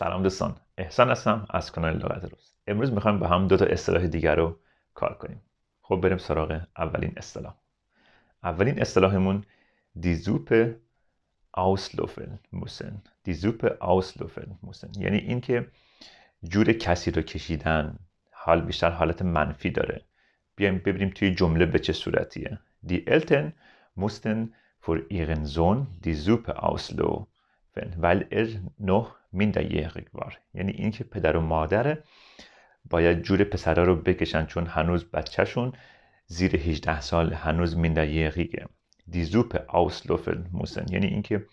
سلام دوستان احسان هستم از کانال لغت روز امروز میخوایم با هم دو تا اصطلاح دیگر رو کار کنیم خب بریم سراغ اولین اصطلاح اولین اصطلاحمون دیزوپ اوسلوفن موسن دیزوپ اوسلوفن موسن یعنی اینکه جور کسی رو کشیدن حال بیشتر حالت منفی داره بیایم ببینیم توی جمله به چه صورتیه دی التن موستن فور ایرن زون دی زوپ ول ار نو minderjährig وار. یعنی اینکه پدر و مادر باید جور پسرا رو بکشن چون هنوز بچهشون زیر 18 سال هنوز minderjährige دی زوپ اوسلوفن موسن یعنی اینکه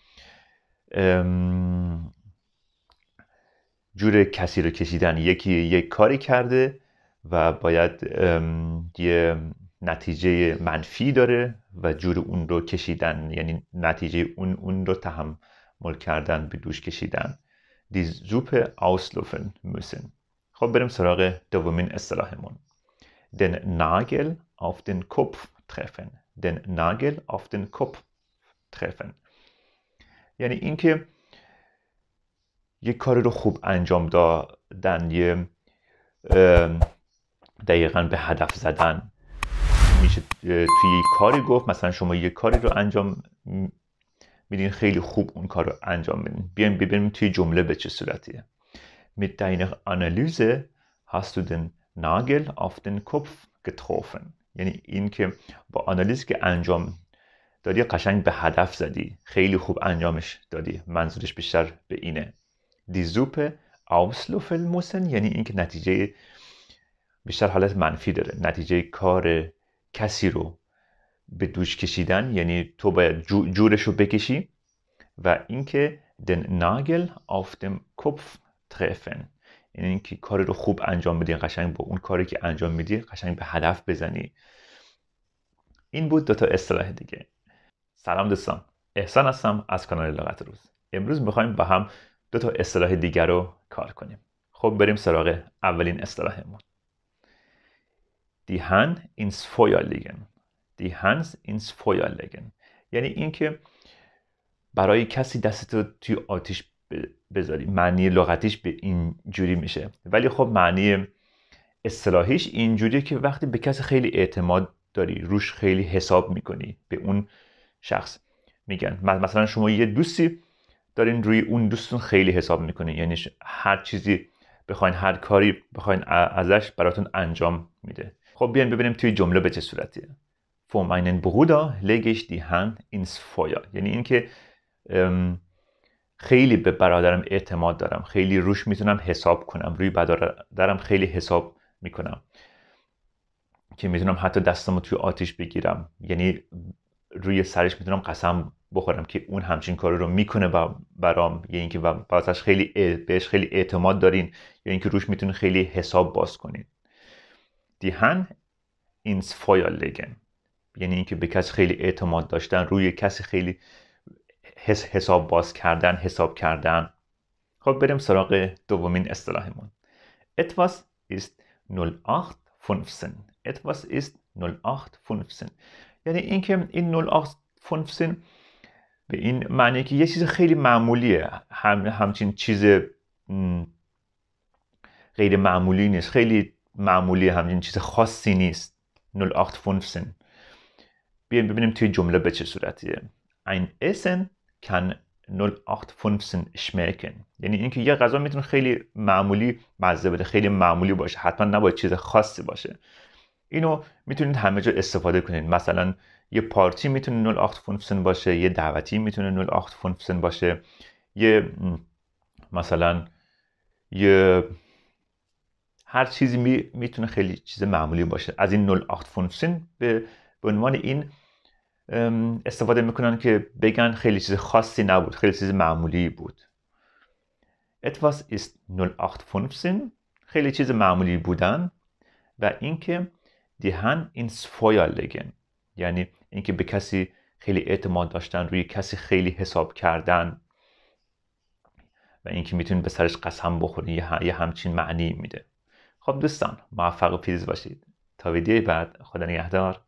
جور کسی رو کشیدن یکی یک کاری کرده و باید یه نتیجه منفی داره و جور اون رو کشیدن یعنی نتیجه اون اون رو تحمل کردن به دوش کشیدن die Suppe auslaufen müssen. خب بریم سراغ دومین اصطلاحمون den Nagel auf den Kopf treffen den Nagel auf den Kopf treffen یعنی اینکه یک کاری رو خوب انجام دادن یه دقیقا به هدف زدن میشه توی یک کاری گفت مثلا شما یک کاری رو انجام میدین خیلی خوب اون کار رو انجام بدین بیایم ببینیم توی جمله به چه صورتیه mit deiner Analyse hast du den Nagel auf den Kopf getroffen یعنی این که با آنالیز که انجام دادی قشنگ به هدف زدی خیلی خوب انجامش دادی منظورش بیشتر به اینه زوپ اوسلوفل موسن یعنی اینکه نتیجه بیشتر حالت منفی داره نتیجه کار کسی رو به دوش کشیدن یعنی تو باید جورش رو بکشی و اینکه den Nagel auf dem Kopf treffen یعنی اینکه کاری رو خوب انجام بدی قشنگ با اون کاری که انجام میدی قشنگ به هدف بزنی این بود دوتا اصطلاح دیگه سلام دوستان احسان هستم از کانال لغت روز امروز میخوایم با هم دو تا اصطلاح دیگر رو کار کنیم خب بریم سراغ اولین اصطلاحمون دیهن اینس فویا لیگن die این ins Feuer یعنی اینکه برای کسی دستتو رو توی آتیش بذاری معنی لغتیش به این جوری میشه ولی خب معنی اصطلاحیش اینجوریه که وقتی به کسی خیلی اعتماد داری روش خیلی حساب میکنی به اون شخص میگن مثلا شما یه دوستی دارین روی اون دوستون خیلی حساب میکنین یعنی هر چیزی بخواین هر کاری بخواین ازش براتون انجام میده خب بیاین ببینیم توی جمله به چه صورتیه vor meinen Bruder lege ich die Hand ins Feuer یعنی اینکه ähm, خیلی به برادرم اعتماد دارم خیلی روش میتونم حساب کنم روی برادرم خیلی حساب میکنم که میتونم حتی دستمو توی آتیش بگیرم یعنی روی سرش میتونم قسم بخورم که اون همچین کار رو میکنه برام یا یعنی اینکه واسش خیلی بهش خیلی اعتماد دارین یا اینکه روش میتونین خیلی حساب باز کنین دیهن اینس انس یعنی اینکه به کسی خیلی اعتماد داشتن روی کسی خیلی حساب باز کردن حساب کردن خب بریم سراغ دومین اصطلاحمون etwas ist 0815 etwas 08 0815 یعنی اینکه این 0815 به این معنی که یه چیز خیلی معمولیه هم همچین چیز غیر معمولی نیست خیلی معمولی همچین چیز خاصی نیست 0815 بیایم ببینیم توی جمله به چه صورتیه این essen کن 0815 schmecken یعنی اینکه یه غذا میتونه خیلی معمولی مزه بده خیلی معمولی باشه حتما نباید چیز خاصی باشه اینو میتونید همه جا استفاده کنید مثلا یه پارتی میتونه 0815 باشه یه دعوتی میتونه 0815 باشه یه مثلا یه هر چیزی میتونه خیلی چیز معمولی باشه از این 0815 به به عنوان این استفاده میکنن که بگن خیلی چیز خاصی نبود خیلی چیز معمولی بود etwas است 0815 خیلی چیز معمولی بودن و اینکه دیهن این فویا لگن یعنی اینکه به کسی خیلی اعتماد داشتن روی کسی خیلی حساب کردن و اینکه میتونید به سرش قسم بخوری یه همچین معنی میده خب دوستان موفق و پیروز باشید تا ویدیوی بعد خدا نگهدار